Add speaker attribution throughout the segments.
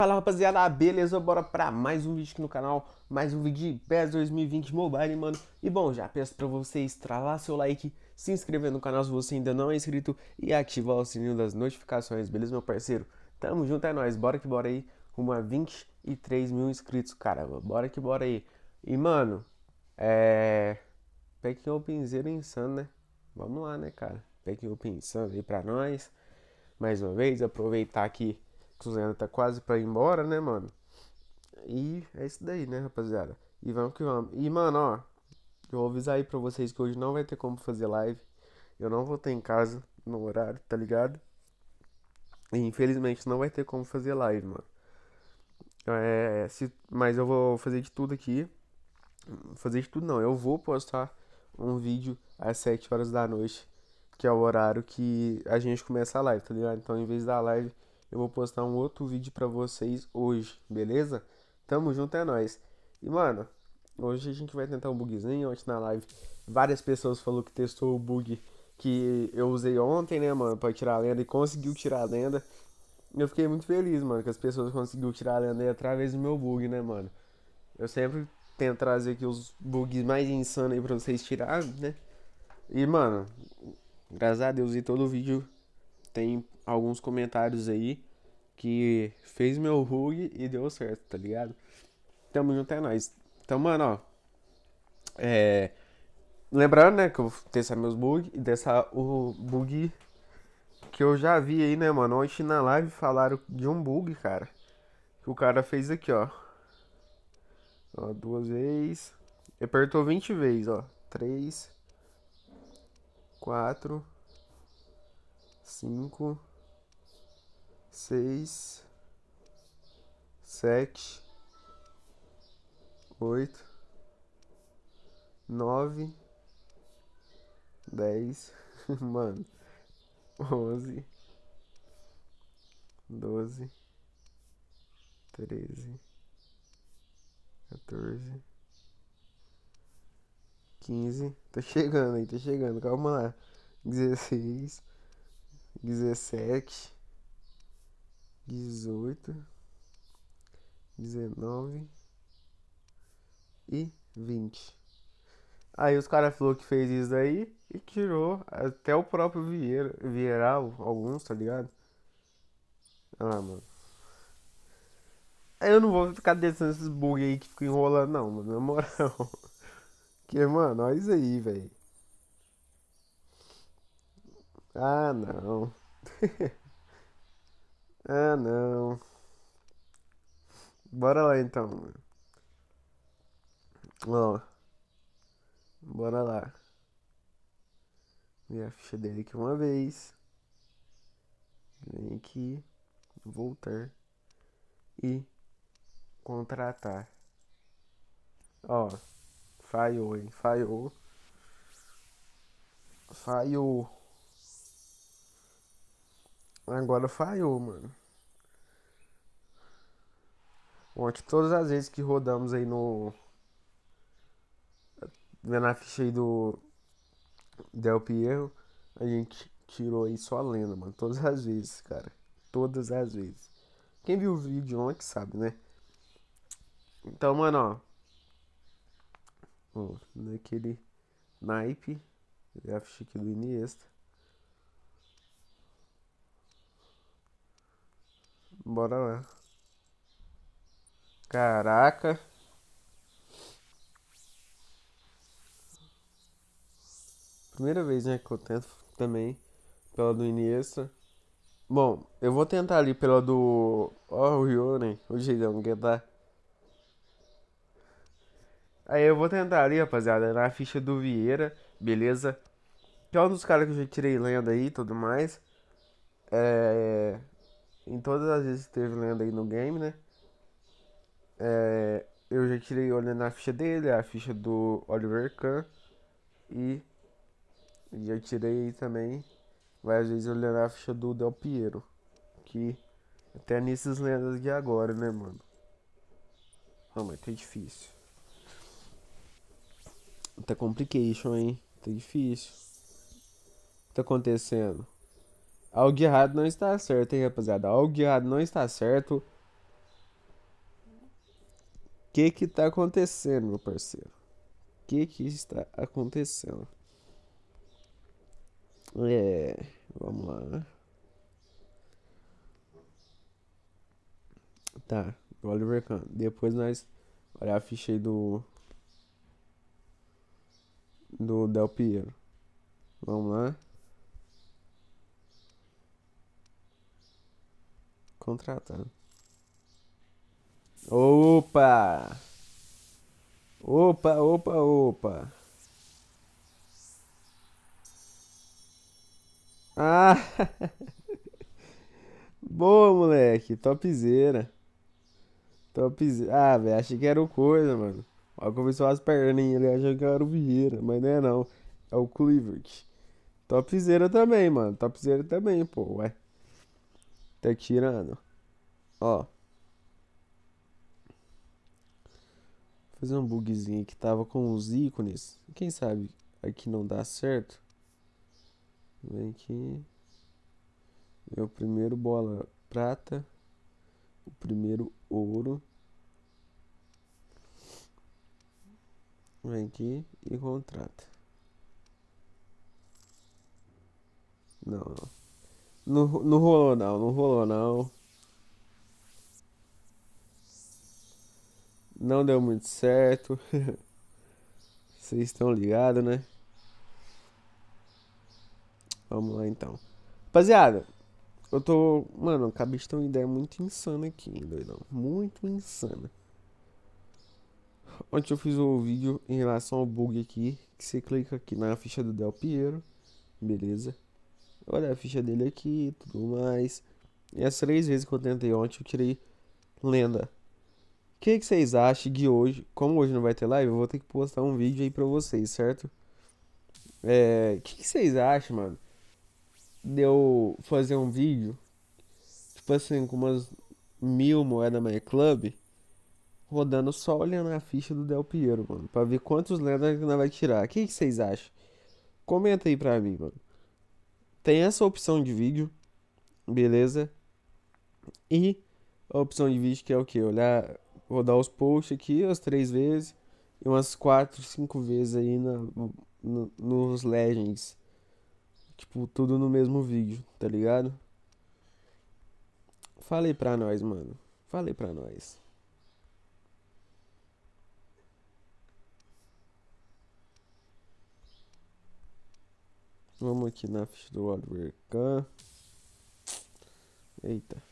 Speaker 1: Fala rapaziada, beleza? Bora pra mais um vídeo aqui no canal, mais um vídeo de PES 2020 Mobile, mano. E bom, já peço pra vocês travar seu like, se inscrever no canal se você ainda não é inscrito e ativar o sininho das notificações, beleza meu parceiro? Tamo junto, é nóis, bora que bora aí, rumo a 23 mil inscritos, caramba, bora que bora aí. E mano, é... Pack Open insano, né? Vamos lá, né, cara? Pack Open insano aí pra nós. Mais uma vez, aproveitar aqui Suzana tá quase pra ir embora, né, mano? E é isso daí, né, rapaziada? E vamos que vamos. E, mano, ó, eu vou avisar aí pra vocês que hoje não vai ter como fazer live. Eu não vou estar em casa no horário, tá ligado? E infelizmente não vai ter como fazer live, mano. É, se, mas eu vou fazer de tudo aqui. Fazer de tudo não, eu vou postar um vídeo às 7 horas da noite, que é o horário que a gente começa a live, tá ligado? Então em vez da live eu vou postar um outro vídeo para vocês hoje, beleza? Tamo junto, é nóis. E, mano, hoje a gente vai tentar um bugzinho. Ontem na live, várias pessoas falaram que testou o bug que eu usei ontem, né, mano, pra tirar a lenda e conseguiu tirar a lenda. Eu fiquei muito feliz, mano, que as pessoas conseguiram tirar a lenda aí através do meu bug, né, mano. Eu sempre tento trazer aqui os bugs mais insanos aí pra vocês tirarem, né? E, mano, graças a Deus, e todo o vídeo tem alguns comentários aí que fez meu rug e deu certo, tá ligado? Tamo junto é nóis. Então, mano, ó. É. Lembrando, né, que eu testar meus bugs e dessa o bug que eu já vi aí, né, mano? Ontem na live falaram de um bug, cara. Que o cara fez aqui, ó. Ó, duas vezes. Apertou 20 vezes, ó. três quatro cinco, seis, sete, oito, nove, dez, mano, onze, doze, treze, 14, 15, tô chegando aí, tô chegando, calma lá, 16, 17, 18, 19 e 20. Aí os caras falaram que fez isso aí e tirou até o próprio Vieira, Vieral, alguns, tá ligado? Ah, mano. Eu não vou ficar descendo esses bugs aí que ficam enrolando, não, mano. Na moral. Porque, mano, olha isso aí, velho. Ah, não. ah, não. Bora lá então. Ó. Bora lá. Ver a ficha dele aqui uma vez. Vem aqui. Voltar. E contratar. Ó. Falhou, hein? Falhou. Falhou. Agora falhou, mano. Ontem, todas as vezes que rodamos aí no. Na ficha aí do. Del Piero, a gente tirou aí só a lenda, mano. Todas as vezes, cara. Todas as vezes. Quem viu o vídeo ontem sabe, né? Então, mano, ó. naquele naipe. Já ficha aqui do Iniesta. Bora lá. Caraca. Primeira vez, né, que eu tento também pela do Iniesta. Bom, eu vou tentar ali pela do. Ó, oh, o Rionen, né? o jeitão que tá. Aí eu vou tentar ali, rapaziada, na ficha do Vieira, beleza? Que é um dos caras que eu já tirei lenda aí e tudo mais. É em todas as vezes que teve lenda aí no game, né? É, eu já tirei olhando a ficha dele, a ficha do Oliver Kahn. E já tirei também várias vezes olhando a ficha do Del Piero. Que até nessas lendas de agora, né, mano? Não, ah, mas tá difícil. Tá complication, hein? Tá difícil. O que tá acontecendo? Algo errado não está certo, hein, rapaziada? Algo errado não está certo. O que que tá acontecendo, meu parceiro? O que que está acontecendo? É, vamos lá. Tá, Oliver Kahn. Depois nós olhar a ficha aí do do Del Piero. Vamos lá. contrata Opa! Opa, opa, opa. Ah! Boa, moleque. Topzera. Topzera. Ah, velho, achei que era o coisa, mano. Ó, começou as perninhas, ele achou que era o Vieira, mas não é não. É o Clivert. Topzera também, mano. Topzera também, pô, ué. Tá tirando. Ó. Vou fazer um bugzinho que tava com os ícones. Quem sabe aqui não dá certo. Vem aqui. meu primeiro bola prata. O primeiro ouro. Vem aqui e contrata. Não, não. Não, não rolou não, não rolou não. Não deu muito certo. Vocês estão ligados, né? Vamos lá então. Rapaziada, eu tô. Mano, acabei de ter uma ideia muito insana aqui, hein, doidão. Muito insana. Ontem eu fiz um vídeo em relação ao bug aqui. Que você clica aqui na ficha do Del Piero. Beleza? olha a ficha dele aqui tudo mais. E as três vezes que eu tentei ontem, eu tirei lenda. O que, que, vocês acham de hoje? Como hoje não vai ter live, eu vou ter que postar um vídeo aí pra vocês, certo? É, o que, que, vocês acham, mano? De eu fazer um vídeo, tipo assim, com umas mil moedas My Club, rodando só olhando a ficha do Del Piero, mano, pra ver quantos lendas que nós vai tirar. O que, que vocês acham? Comenta aí pra mim, mano tem essa opção de vídeo, beleza? E a opção de vídeo que é o que? Olhar, rodar os posts aqui as três vezes e umas quatro, cinco vezes aí na, no, nos legends. Tipo, tudo no mesmo vídeo, tá ligado? Falei pra nós, mano. Falei pra nós. Vamos aqui na ficha do Oliver Kahn. Eita.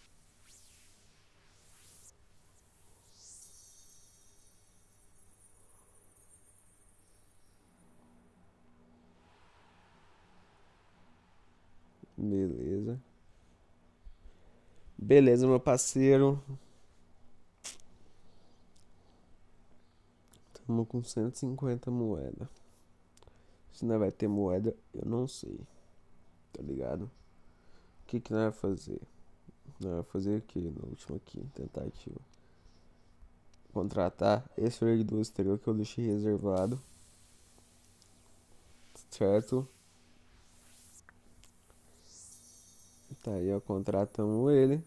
Speaker 1: Beleza. Beleza, meu parceiro. Tamo com 150 moedas. Se não vai ter moeda, eu não sei. Tá ligado? O que que nós vai fazer? Nós vai fazer o que no último aqui? Tentativa. Contratar esse freio do exterior que eu deixei reservado. Certo? Tá aí, ó. Contratamos ele.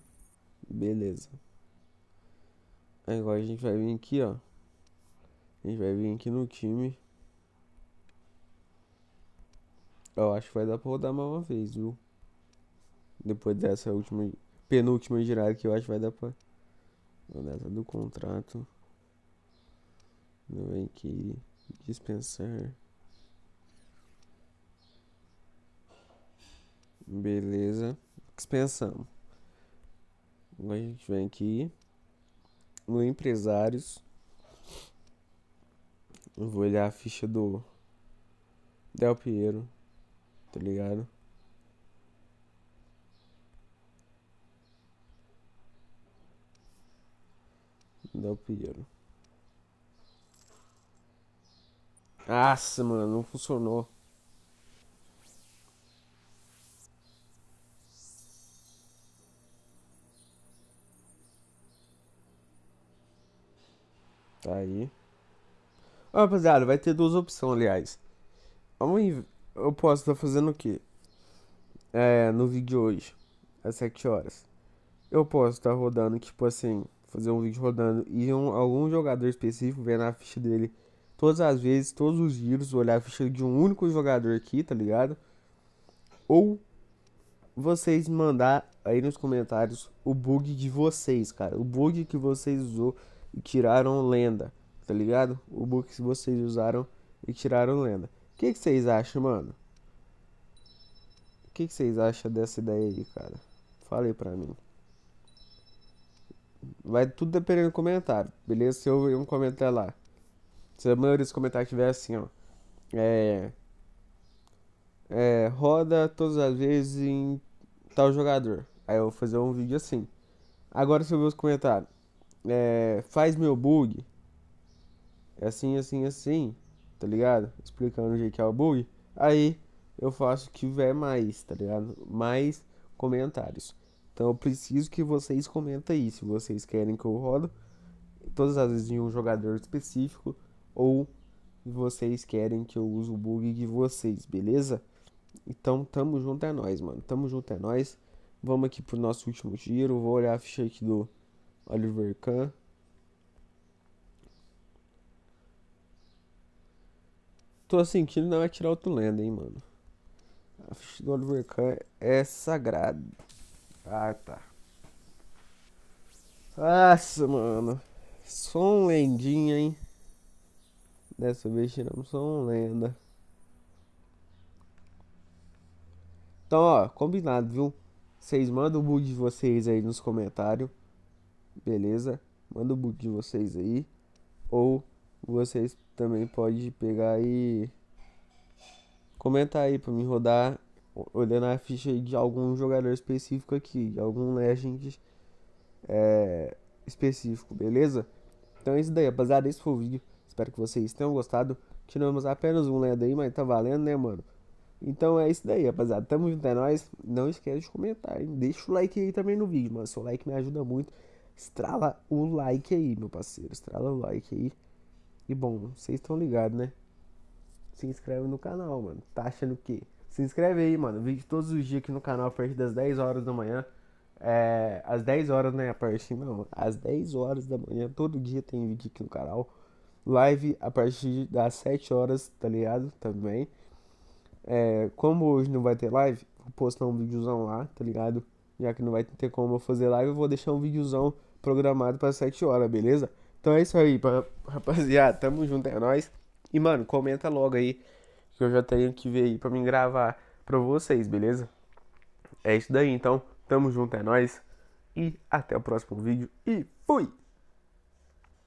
Speaker 1: Beleza. Agora a gente vai vir aqui, ó. A gente vai vir aqui no time. Eu acho que vai dar pra rodar mais uma vez, viu? Depois dessa última. Penúltima girada que eu acho que vai dar pra. A do contrato. Não vem que dispensar. Beleza. Dispensamos. Agora a gente vem aqui. No empresários. Eu vou olhar a ficha do Del Piero. Tá ligado? Dá o piano. Nossa, mano, não funcionou. Tá aí. rapaziada, vai ter duas opções, aliás. Vamos eu posso estar tá fazendo o quê? É, no vídeo de hoje, às 7 horas. Eu posso estar tá rodando, tipo assim, fazer um vídeo rodando e um, algum jogador específico ver na ficha dele todas as vezes, todos os giros, olhar a ficha de um único jogador aqui, tá ligado? Ou vocês mandar aí nos comentários o bug de vocês, cara. O bug que vocês usou e tiraram lenda, tá ligado? O bug que vocês usaram e tiraram lenda que, que vocês acham, mano? O que, vocês acham dessa ideia aí, cara? Falei pra mim. Vai tudo dependendo do comentário, beleza? Se eu um comentário lá. Se a maioria dos comentários tiver assim, ó. É. É. Roda todas as vezes em tal jogador. Aí eu vou fazer um vídeo assim. Agora se eu ver os comentários. É. Faz meu bug. É assim, assim, assim tá ligado? Explicando o jeito que é o bug. Aí eu faço o que tiver mais, tá ligado? Mais comentários. Então eu preciso que vocês comentem aí se vocês querem que eu rodo todas as vezes em um jogador específico ou vocês querem que eu use o bug de vocês, beleza? Então tamo junto é nós, mano. Tamo junto é nós. Vamos aqui pro nosso último giro. Vou olhar a ficha aqui do Oliver Kahn. Tô sentindo assim, não vai tirar outro lenda, hein, mano. A ficha do Oliver Kahn é sagrada Ah, tá. Nossa, mano. Só um lendinha, hein. Dessa vez tiramos só um lenda. Então, ó, combinado, viu? Vocês mandam o boot de vocês aí nos comentários. Beleza? Manda o boot de vocês aí. Ou vocês também podem pegar e comentar aí para me rodar olhando a ficha de algum jogador específico aqui, de algum legend é, específico, beleza? Então é isso daí, rapaziada. Esse foi o vídeo. Espero que vocês tenham gostado. Tiramos apenas um LED aí, mas tá valendo, né, mano? Então é isso daí, rapaziada. Tamo junto, é nóis. Não esquece de comentar, hein? Deixa o like aí também no vídeo, mano. Seu like me ajuda muito. Estrala o like aí, meu parceiro. Estrala o like aí. E bom, vocês estão ligados, né? Se inscreve no canal, mano. Tá achando o quê? Se inscreve aí, mano. Vídeo todos os dias aqui no canal a partir das 10 horas da manhã. É, às 10 horas, né? A partir, não, às 10 horas da manhã, todo dia tem vídeo aqui no canal. Live a partir das 7 horas, tá ligado? Também. É, como hoje não vai ter live, vou postar um videozão lá, tá ligado? Já que não vai ter como eu fazer live, eu vou deixar um videozão programado para 7 horas, beleza? Então é isso aí, rapaziada. Tamo junto, é nóis. E, mano, comenta logo aí. Que eu já tenho que ver aí pra mim gravar pra vocês, beleza? É isso daí, então. Tamo junto, é nóis. E até o próximo vídeo. E fui!